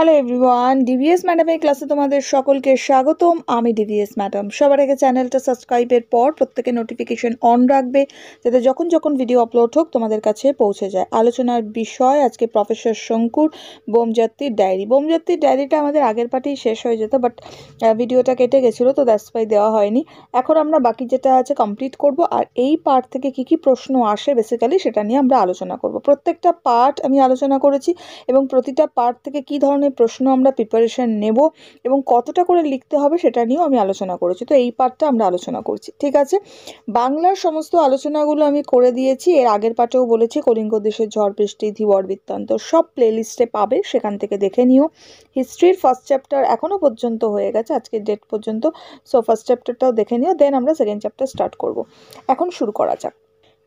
hello everyone DVS ম্যাডামের ক্লাসে তোমাদের সকলকে স্বাগতম আমি ডিভিএস ম্যাডাম সবার আগে চ্যানেলটা সাবস্ক্রাইবের পর প্রত্যেকে নোটিফিকেশন অন রাখবে যাতে যখন যখন ভিডিও আপলোড হোক তোমাদের কাছে পৌঁছে যায় আলোচনার বিষয় আজকে প্রফেসর শঙ্কুর বোমজাত্রীর ডায়েরি বোমজাত্রীর ডায়েরিটা আমাদের আগের পার্টি শেষ হয়ে যেত বাট ভিডিওটা কেটে গেছিলো তো দ্যাটস বাই দেওয়া হয়নি এখন আমরা বাকি যেটা আছে কমপ্লিট করব আর এই পার্ট থেকে কি কি প্রশ্ন আসে বেসিক্যালি সেটা নিয়ে আমরা আলোচনা করব প্রত্যেকটা পার্ট আমি আলোচনা করেছি এবং প্রতিটা পার্ট থেকে কি ধরনের ধরনের প্রশ্ন আমরা প্রিপারেশান নেব এবং কতটা করে লিখতে হবে সেটা নিয়েও আমি আলোচনা করেছি তো এই পার্টটা আমরা আলোচনা করছি ঠিক আছে বাংলার সমস্ত আলোচনাগুলো আমি করে দিয়েছি এর আগের পাঠেও বলেছি কলিঙ্গ দেশের ঝড় বৃষ্টি ধীবর বৃত্তান্ত সব প্লেলিস্টে পাবে সেখান থেকে দেখে নিও হিস্ট্রির ফার্স্ট চ্যাপ্টার এখনও পর্যন্ত হয়ে গেছে আজকের ডেট পর্যন্ত সো ফার্স্ট চ্যাপ্টারটাও দেখে নিও দেন আমরা সেকেন্ড চ্যাপ্টার স্টার্ট করব এখন শুরু করা যাক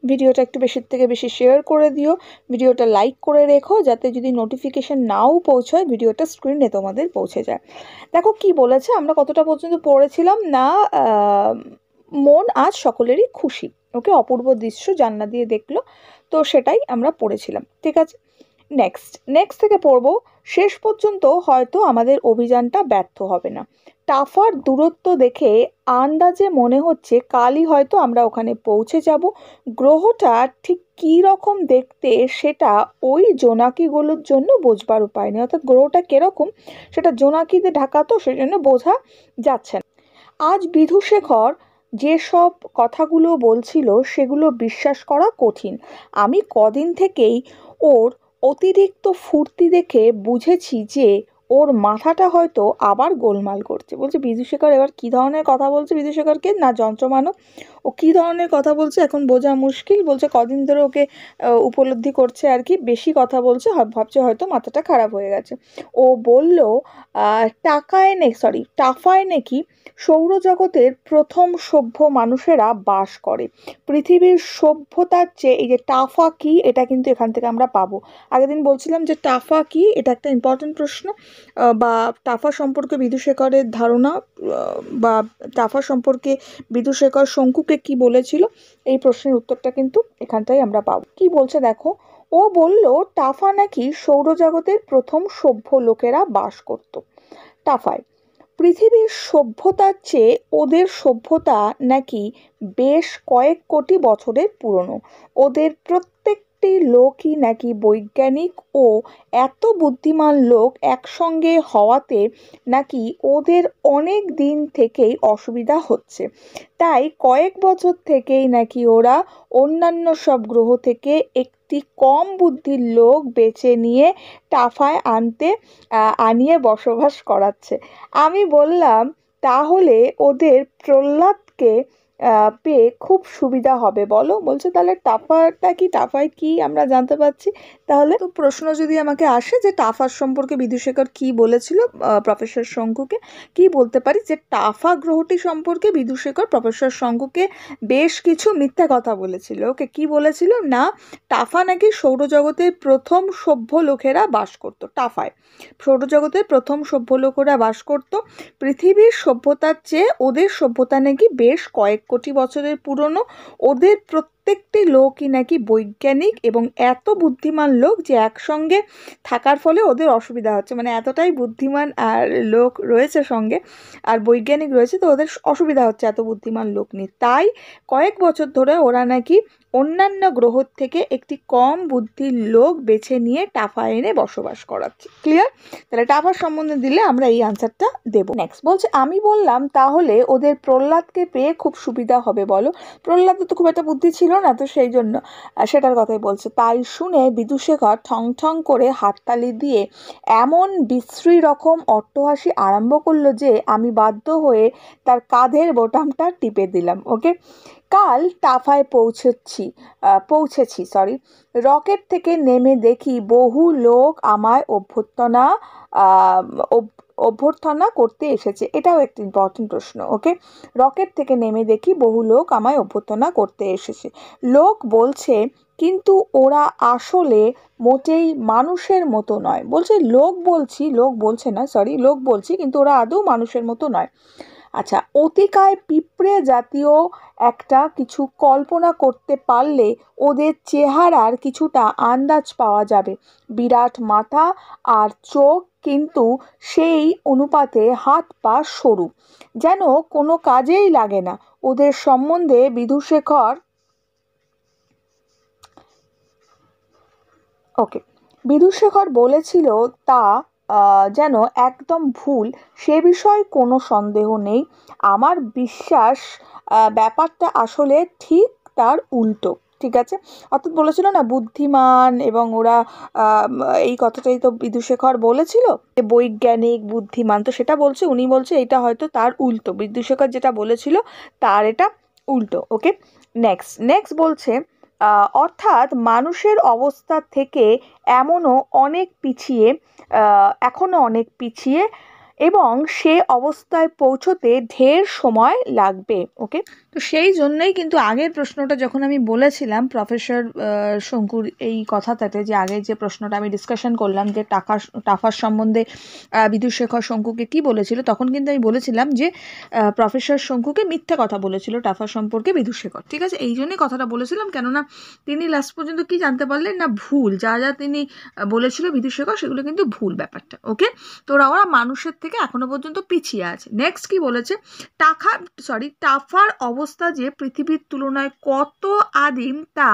ভিডিওটা একটু বেশি থেকে বেশি শেয়ার করে দিও ভিডিওটা লাইক করে রেখো যাতে যদি নোটিফিকেশান নাও পৌঁছয় ভিডিওটা স্ক্রিনে তোমাদের পৌঁছে যায় দেখো কি বলেছে আমরা কতটা পর্যন্ত পড়েছিলাম না মন আজ সকলেরই খুশি ওকে অপূর্ব দৃশ্য জান্না দিয়ে দেখলো তো সেটাই আমরা পড়েছিলাম ঠিক আছে নেক্সট নেক্সট থেকে পড়ব শেষ পর্যন্ত হয়তো আমাদের অভিযানটা ব্যর্থ হবে না টাফার দূরত্ব দেখে আন্দাজে মনে হচ্ছে কালই হয়তো আমরা ওখানে পৌঁছে যাব গ্রহটা ঠিক কী রকম দেখতে সেটা ওই জোনাকিগুলোর জন্য বোঝবার উপায় নেই অর্থাৎ গ্রহটা কীরকম সেটা জোনাকিতে ঢাকা তো সেজন্য বোঝা যাচ্ছে না আজ বিধুশেখর যেসব কথাগুলো বলছিল সেগুলো বিশ্বাস করা কঠিন আমি কদিন থেকেই ওর অতিরিক্ত ফুর্তি দেখে বুঝেছি যে ওর মাথাটা হয়তো আবার গোলমাল করছে বলছে বিদুশেখর এবার কী ধরনের কথা বলছে বিদুশেখরকে না যন্ত্রমানব ও কী ধরনের কথা বলছে এখন বোঝা মুশকিল বলছে কদিন ধরে ওকে উপলব্ধি করছে আর কি বেশি কথা বলছে ভাবছে হয়তো মাথাটা খারাপ হয়ে গেছে ও বলল টাকায় নে সরি টাফায় নাকি সৌরজগতের প্রথম সভ্য মানুষেরা বাস করে পৃথিবীর সভ্যতার চেয়ে এই যে টাফা কি এটা কিন্তু এখান থেকে আমরা পাবো আগের দিন বলছিলাম যে টাফা কি এটা একটা ইম্পর্টেন্ট প্রশ্ন বা টাফা সম্পর্কে বিদুশেখরের ধারণা বা টাফা সম্পর্কে বিদুশেখর শঙ্কুকে কি বলেছিল এই প্রশ্নের উত্তরটা কিন্তু এখানটাই আমরা পাবো কি বলছে দেখো ও বলল টাফা নাকি সৌরজগতের প্রথম সভ্য লোকেরা বাস করত টাফায় পৃথিবীর সভ্যতার চেয়ে ওদের সভ্যতা নাকি বেশ কয়েক কোটি বছরের পুরনো ওদের প্রত্যেক একটি লোকই নাকি বৈজ্ঞানিক ও এত বুদ্ধিমান লোক একসঙ্গে হওয়াতে নাকি ওদের অনেক দিন থেকেই অসুবিধা হচ্ছে তাই কয়েক বছর থেকেই নাকি ওরা অন্যান্য সব গ্রহ থেকে একটি কম বুদ্ধির লোক বেছে নিয়ে টাফায় আনতে আনিয়ে বসবাস করাচ্ছে আমি বললাম তাহলে ওদের প্রহ্লাদকে পেয়ে খুব সুবিধা হবে বলো বলছে তাহলে টাফাটা কি টাফায় কি আমরা জানতে পারছি তাহলে তো প্রশ্ন যদি আমাকে আসে যে টাফার সম্পর্কে বিদুশেখর কি বলেছিল প্রফেসর শঙ্কুকে কি বলতে পারি যে টাফা গ্রহটি সম্পর্কে বিদুশেখর প্রফেসর শঙ্কুকে বেশ কিছু মিথ্যা কথা বলেছিল ওকে কি বলেছিল না টাফা নাকি সৌরজগতের প্রথম সভ্য লোকেরা বাস করতো টাফায় সৌরজগতের প্রথম সভ্য লোকেরা বাস করতো পৃথিবীর সভ্যতার চেয়ে ওদের সভ্যতা নাকি বেশ কয়েক কোটি বছরের পুরনো ওদের প্রত্যেকটি লোকই নাকি বৈজ্ঞানিক এবং এত বুদ্ধিমান লোক যে একসঙ্গে থাকার ফলে ওদের অসুবিধা হচ্ছে মানে এতটাই বুদ্ধিমান আর লোক রয়েছে সঙ্গে আর বৈজ্ঞানিক রয়েছে তো ওদের অসুবিধা হচ্ছে এত বুদ্ধিমান লোক নিয়ে তাই কয়েক বছর ধরে ওরা নাকি অন্যান্য গ্রহ থেকে একটি কম বুদ্ধির লোক বেছে নিয়ে টাফা এনে বসবাস করাচ্ছে ক্লিয়ার তাহলে টাফার সম্বন্ধে দিলে আমরা এই আনসারটা দেব নেক্সট বলছে আমি বললাম তাহলে ওদের প্রহ্লাদকে পেয়ে খুব সুবিধা হবে বলো প্রহ্লাদ তো খুব একটা বুদ্ধি ছিল না তো সেই জন্য সেটার কথাই বলছে তাই শুনে বিদুশেখর ঠং ঠং করে হাততালি দিয়ে এমন বিশ্রী রকম অট্টহাসি আরম্ভ করলো যে আমি বাধ্য হয়ে তার কাঁধের বোটামটা টিপে দিলাম ওকে কাল টাফায় পৌঁছেছি পৌঁছেছি সরি রকেট থেকে নেমে দেখি বহু লোক আমায় অভ্যর্থনা অভ্যর্থনা করতে এসেছে এটাও একটি ইম্পর্টেন্ট প্রশ্ন ওকে রকেট থেকে নেমে দেখি বহু লোক আমায় অভ্যর্থনা করতে এসেছে লোক বলছে কিন্তু ওরা আসলে মোটেই মানুষের মতো নয় বলছে লোক বলছি লোক বলছে না সরি লোক বলছি কিন্তু ওরা আদৌ মানুষের মতো নয় আচ্ছা অতিকায় পিঁপড়ে জাতীয় একটা কিছু কল্পনা করতে পারলে ওদের চেহারার কিছুটা আন্দাজ পাওয়া যাবে বিরাট মাথা আর চোখ কিন্তু সেই অনুপাতে হাত পা সরু যেন কোনো কাজেই লাগে না ওদের সম্বন্ধে বিধুশেখর ওকে বিধুশেখর বলেছিল তা যেন একদম ভুল সে বিষয়ে কোনো সন্দেহ নেই আমার বিশ্বাস ব্যাপারটা আসলে ঠিক তার উল্টো ঠিক আছে অর্থাৎ বলেছিল না বুদ্ধিমান এবং ওরা এই কথাটাই তো বিদুশেখর বলেছিল যে বৈজ্ঞানিক বুদ্ধিমান তো সেটা বলছে উনি বলছে এটা হয়তো তার উল্টো বিদুশেখর যেটা বলেছিল তার এটা উল্টো ওকে নেক্সট নেক্সট বলছে অর্থাৎ মানুষের অবস্থা থেকে এমনও অনেক পিছিয়ে এখনও অনেক পিছিয়ে এবং সে অবস্থায় পৌঁছতে ঢের সময় লাগবে ওকে তো সেই জন্যই কিন্তু আগের প্রশ্নটা যখন আমি বলেছিলাম প্রফেসর শঙ্কুর এই কথাটাতে যে আগের যে প্রশ্নটা আমি ডিসকাশন করলাম যে টাকা টাফার সম্বন্ধে বিদুশেখর শঙ্কুকে কি বলেছিল তখন কিন্তু আমি বলেছিলাম যে প্রফেসর শঙ্কুকে মিথ্যা কথা বলেছিল টাফার সম্পর্কে বিদুশেখর ঠিক আছে এই জন্যই কথাটা বলেছিলাম কেননা তিনি লাস্ট পর্যন্ত কি জানতে পারলেন না ভুল যা যা তিনি বলেছিল বিদুশেখর সেগুলো কিন্তু ভুল ব্যাপারটা ওকে তো ওরা মানুষের থেকে এখনো পর্যন্ত পিছিয়ে আছে নেক্সট কি বলেছে টাকা সরি টাফার অব অবস্থা যে পৃথিবীর তুলনায় কত আদিম তা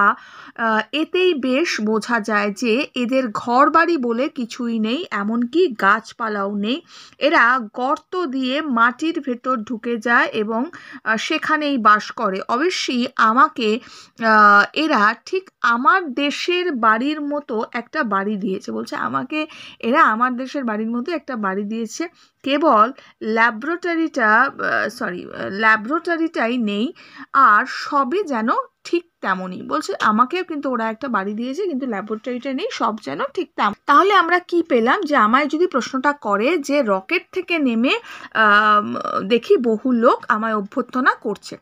এতেই বেশ বোঝা যায় যে এদের ঘর বাড়ি বলে কিছুই নেই এমনকি গাছপালাও নেই এরা গর্ত দিয়ে মাটির ভেতর ঢুকে যায় এবং সেখানেই বাস করে অবশ্যই আমাকে এরা ঠিক আমার দেশের বাড়ির মতো একটা বাড়ি দিয়েছে বলছে আমাকে এরা আমার দেশের বাড়ির মতো একটা বাড়ি দিয়েছে কেবল ল্যাবরেটরিটা সরি ল্যাবরেটরিটাই নেই আর সবই যেন ঠিক তেমনই বলছে আমাকেও কিন্তু ওরা একটা বাড়ি দিয়েছে কিন্তু ল্যাবরেটরিটা নেই সব যেন ঠিক তেমন তাহলে আমরা কি পেলাম যে আমায় যদি প্রশ্নটা করে যে রকেট থেকে নেমে দেখি বহু লোক আমায় অভ্যর্থনা করছে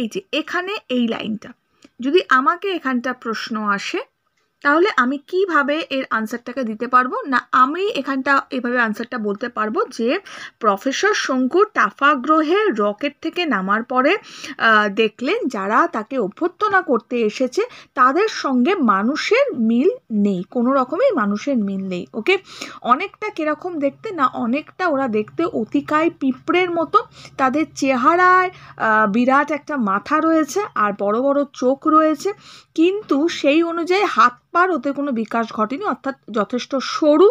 এই যে এখানে এই লাইনটা যদি আমাকে এখানটা প্রশ্ন আসে তাহলে আমি কিভাবে এর আনসারটাকে দিতে পারবো না আমি এখানটা এভাবে আনসারটা বলতে পারবো যে প্রফেসর শঙ্কু টাফা গ্রহে রকেট থেকে নামার পরে দেখলেন যারা তাকে অভ্যর্থনা করতে এসেছে তাদের সঙ্গে মানুষের মিল নেই কোনো রকমই মানুষের মিল নেই ওকে অনেকটা কীরকম দেখতে না অনেকটা ওরা দেখতে অতিকায় পিঁপড়ের মতো তাদের চেহারায় বিরাট একটা মাথা রয়েছে আর বড় বড় চোখ রয়েছে কিন্তু সেই অনুযায়ী হাত একবার ওদের কোনো বিকাশ ঘটেনি অর্থাৎ যথেষ্ট সরু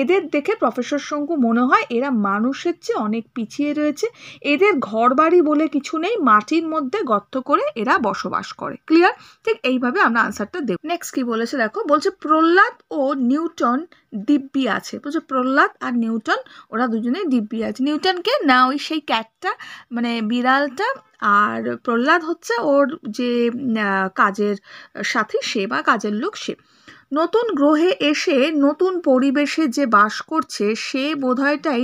এদের দেখে প্রফেসর শঙ্কু মনে হয় এরা মানুষের চেয়ে অনেক পিছিয়ে রয়েছে এদের ঘর বলে কিছু নেই মাটির মধ্যে গর্ত করে এরা বসবাস করে ক্লিয়ার ঠিক এইভাবে আমরা আনসারটা দেব নেক্সট কি বলেছে দেখো বলছে প্রহ্লাদ ও নিউটন দিব্যি আছে বলছে প্রহ্লাদ আর নিউটন ওরা দুজনেই দিব্যি আছে নিউটনকে না ওই সেই ক্যাটটা মানে বিড়ালটা আর প্রহ্লাদ হচ্ছে ওর যে কাজের সাথে সে বা কাজের লোক সে নতুন গ্রহে এসে নতুন পরিবেশে যে বাস করছে সে বোধহয়টাই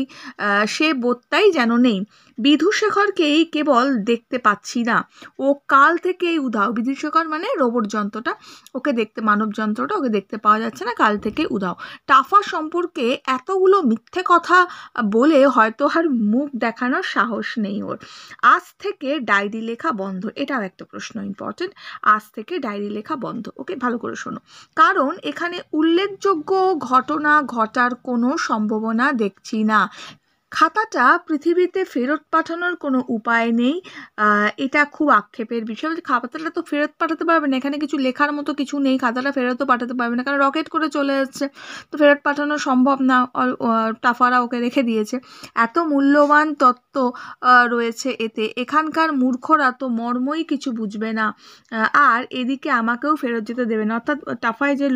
সে বোধটাই যেন নেই বিধুশেখরকেই কেবল দেখতে পাচ্ছি না ও কাল থেকেই উধাও বিধুশেখর মানে রোবট যন্ত্রটা ওকে দেখতে মানব যন্ত্রটা ওকে দেখতে পাওয়া যাচ্ছে না কাল থেকে উধাও টাফা সম্পর্কে এতগুলো মিথ্যে কথা বলে হয়তো আর মুখ দেখানোর সাহস নেই ওর আজ থেকে ডায়েরি লেখা বন্ধ এটাও একটা প্রশ্ন ইম্পর্টেন্ট আজ থেকে ডায়েরি লেখা বন্ধ ওকে ভালো করে শোনো কারণ এখানে উল্লেখযোগ্য ঘটনা ঘটার কোনো সম্ভাবনা দেখছি না খাতাটা পৃথিবীতে ফেরত পাঠানোর কোনো উপায় নেই এটা খুব আক্ষেপের বিষয় খাতাটা তো ফেরত পাঠাতে পারবে না এখানে কিছু লেখার মতো কিছু নেই খাতাটা ফেরতও পাঠাতে পারবে না কারণ রকেট করে চলে যাচ্ছে তো ফেরত পাঠানো সম্ভব না টাফারা ওকে রেখে দিয়েছে এত মূল্যবান তত্ত্ব রয়েছে এতে এখানকার মূর্খরা তো মর্মই কিছু বুঝবে না আর এদিকে আমাকেও ফেরত যেতে দেবে না অর্থাৎ টাফায় যে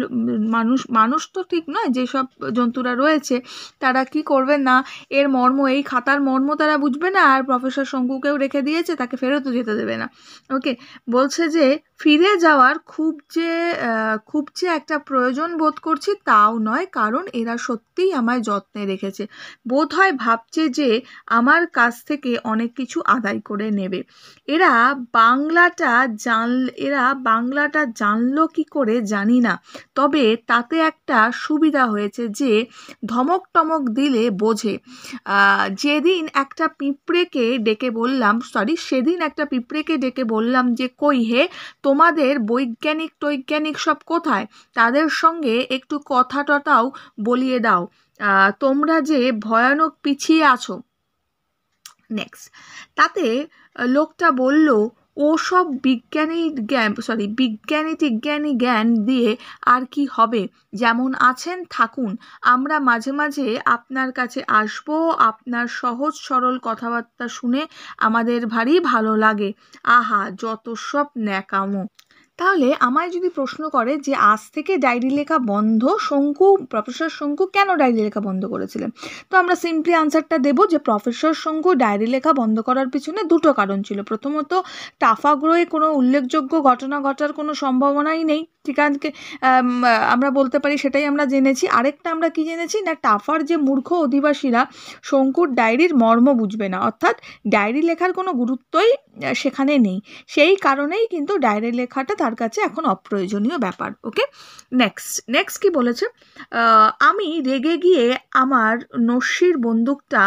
মানুষ মানুষ তো ঠিক নয় যেসব জন্তুরা রয়েছে তারা কি করবে না এর মর্ম মর্ম এই খাতার মর্ম তারা বুঝবে না আর প্রফেসর শঙ্কুকেও রেখে দিয়েছে তাকে ফেরতও যেতে দেবে না ওকে বলছে যে ফিরে যাওয়ার খুব যে খুব যে একটা প্রয়োজন বোধ করছি তাও নয় কারণ এরা সত্যিই আমায় যত্নে রেখেছে বোধ হয় ভাবছে যে আমার কাছ থেকে অনেক কিছু আদায় করে নেবে এরা বাংলাটা জান এরা বাংলাটা জানলো কি করে জানি না তবে তাতে একটা সুবিধা হয়েছে যে ধমক টমক দিলে বোঝে যেদিন একটা পিঁপড়েকে ডেকে বললাম সরি সেদিন একটা পিঁপড়েকে ডেকে বললাম যে কই হে তোমাদের বৈজ্ঞানিক টৈজ্ঞানিক সব কোথায় তাদের সঙ্গে একটু কথা টথাও বলিয়ে দাও তোমরা যে ভয়ানক পিছিয়ে আছো নেক্সট তাতে লোকটা বলল ওসব বিজ্ঞানী জ্ঞান সরি বিজ্ঞানী টিজ্ঞানী জ্ঞান দিয়ে আর কি হবে যেমন আছেন থাকুন আমরা মাঝে মাঝে আপনার কাছে আসব আপনার সহজ সরল কথাবার্তা শুনে আমাদের ভারী ভালো লাগে আহা যত সব ন্যাকামো তাহলে আমায় যদি প্রশ্ন করে যে আজ থেকে ডায়েরি লেখা বন্ধ শঙ্কু প্রফেসর শঙ্কু কেন ডায়েরি লেখা বন্ধ করেছিলেন তো আমরা সিম্পলি আনসারটা দেব যে প্রফেসর শঙ্কু ডায়েরি লেখা বন্ধ করার পিছনে দুটো কারণ ছিল প্রথমত টাফা গ্রহে কোনো উল্লেখযোগ্য ঘটনা ঘটার কোনো সম্ভাবনাই নেই আছে আমরা বলতে পারি সেটাই আমরা জেনেছি আরেকটা আমরা কি জেনেছি না টাফার যে মূর্খ অধিবাসীরা শঙ্কুর ডায়েরির মর্ম বুঝবে না অর্থাৎ ডায়েরি লেখার কোনো গুরুত্বই সেখানে নেই সেই কারণেই কিন্তু ডায়েরি লেখাটা তার তার কাছে এখন অপ্রয়োজনীয় ব্যাপার ওকে নেক্সট নেক্সট কি বলেছে আমি রেগে গিয়ে আমার নস্যির বন্দুকটা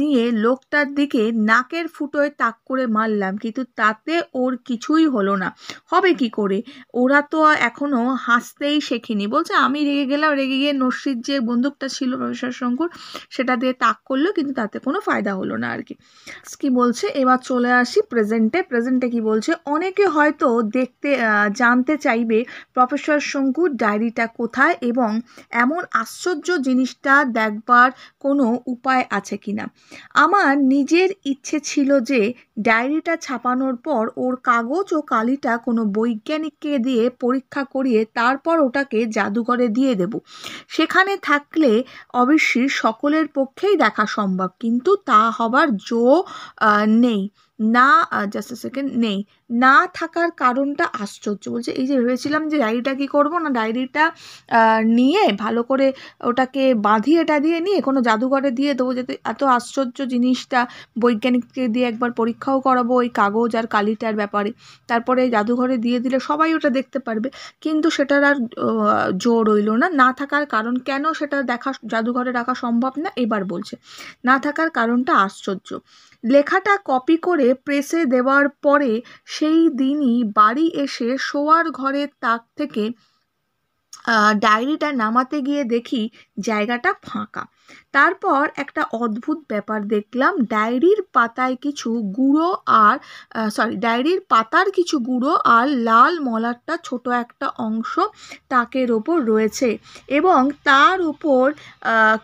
নিয়ে লোকটার দিকে নাকের ফুটোয় তাক করে মারলাম কিন্তু তাতে ওর কিছুই হলো না হবে কি করে ওরা তো এখনও হাসতেই শেখেনি বলছে আমি রেগে গেলাম রেগে গিয়ে নসির যে বন্দুকটা ছিল প্রফেসর শঙ্কুর সেটা দিয়ে তাক করলো কিন্তু তাতে কোনো ফায়দা হলো না আর কি কি বলছে এবার চলে আসি প্রেজেন্টে প্রেজেন্টে কি বলছে অনেকে হয়তো দেখতে জানতে চাইবে প্রফেসর শঙ্কুর ডায়েরিটা কোথায় এবং এমন আশ্চর্য জিনিসটা দেখবার কোনো উপায় আছে কি না আমার নিজের ইচ্ছে ছিল যে ডায়েরিটা ছাপানোর পর ওর কাগজ ও কালিটা কোনো বৈজ্ঞানিককে দিয়ে পরীক্ষা করিয়ে তারপর ওটাকে জাদুঘরে দিয়ে দেব সেখানে থাকলে অবশ্যই সকলের পক্ষেই দেখা সম্ভব কিন্তু তা হবার জো নেই না জাস্ট সেকেন্ড নেই না থাকার কারণটা আশ্চর্য বলছে এই যে ভেবেছিলাম যে ডায়েরিটা কি করব না ডায়েরিটা নিয়ে ভালো করে ওটাকে বাঁধিয়ে এটা দিয়ে নিয়ে কোনো জাদুঘরে দিয়ে দেবো যাতে এত আশ্চর্য জিনিসটা বৈজ্ঞানিককে দিয়ে একবার পরীক্ষাও করাবো ওই কাগজ আর কালিটার ব্যাপারে তারপরে জাদুঘরে দিয়ে দিলে সবাই ওটা দেখতে পারবে কিন্তু সেটার আর জোর রইল না না থাকার কারণ কেন সেটা দেখা জাদুঘরে রাখা সম্ভব না এবার বলছে না থাকার কারণটা আশ্চর্য লেখাটা কপি করে প্রেসে দেওয়ার পরে সেই দিনই বাড়ি এসে শোয়ার ঘরের তাক থেকে ডায়েরিটা নামাতে গিয়ে দেখি জায়গাটা ফাঁকা তারপর একটা অদ্ভুত ব্যাপার দেখলাম ডায়েরির পাতায় কিছু গুঁড়ো আর সরি ডায়েরির পাতার কিছু গুঁড়ো আর লাল মলারটা ছোট একটা অংশ তাকের ওপর রয়েছে এবং তার ওপর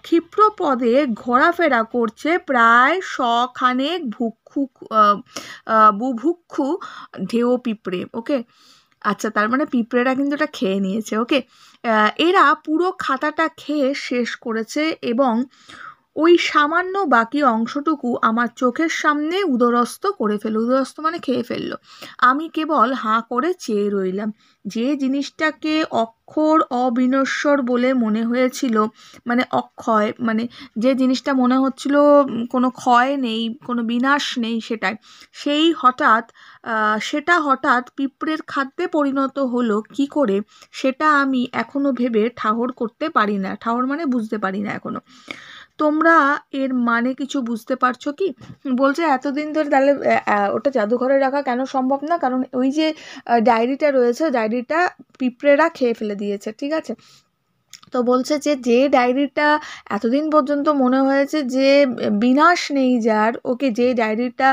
ক্ষিপ্র পদে ঘোরাফেরা করছে প্রায় শখানেক ভুক্ষু বুভুক্ষু ঢেউ পিঁপড়ে ওকে আচ্ছা তার মানে পিঁপড়েরা কিন্তু এটা খেয়ে নিয়েছে ওকে এরা পুরো খাতাটা খেয়ে শেষ করেছে এবং ওই সামান্য বাকি অংশটুকু আমার চোখের সামনে উদরস্থ করে ফেল উদরস্থ মানে খেয়ে ফেললো আমি কেবল হাঁ করে চেয়ে রইলাম যে জিনিসটাকে অক্ষর অবিনশ্বর বলে মনে হয়েছিল মানে অক্ষয় মানে যে জিনিসটা মনে হচ্ছিল কোনো ক্ষয় নেই কোনো বিনাশ নেই সেটাই সেই হঠাৎ সেটা হঠাৎ পিঁপড়ের খাদ্যে পরিণত হলো কি করে সেটা আমি এখনও ভেবে ঠাহর করতে পারি না ঠাহর মানে বুঝতে পারি না এখনও তোমরা এর মানে কিছু বুঝতে পারছো কি বলছে এতদিন ধরে তাহলে ওটা জাদুঘরে রাখা কেন সম্ভব না কারণ ওই যে ডায়েরিটা রয়েছে ডায়েরিটা পিঁপড়েরা খেয়ে ফেলে দিয়েছে ঠিক আছে তো বলছে যে যে ডায়েরিটা এতদিন পর্যন্ত মনে হয়েছে যে বিনাশ নেই যার ওকে যে ডায়েরিটা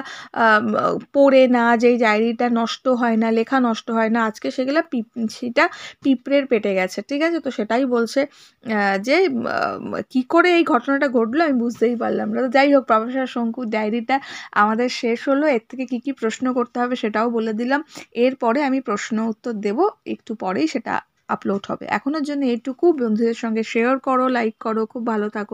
পড়ে না যেই ডায়েরিটা নষ্ট হয় না লেখা নষ্ট হয় না আজকে সেগুলো পিপ সেটা পিঁপড়ের পেটে গেছে ঠিক আছে তো সেটাই বলছে যে কি করে এই ঘটনাটা ঘটলো আমি বুঝতেই পারলাম না তো যাই হোক প্রফেসর শঙ্কু ডায়েরিটা আমাদের শেষ হলো এর থেকে কি কি প্রশ্ন করতে হবে সেটাও বলে দিলাম এরপরে আমি প্রশ্ন উত্তর দেব একটু পরেই সেটা আপলোড হবে এখনো জন্য এটুকু বন্ধুদের সঙ্গে শেয়ার করো লাইক করো খুব ভালো থাকো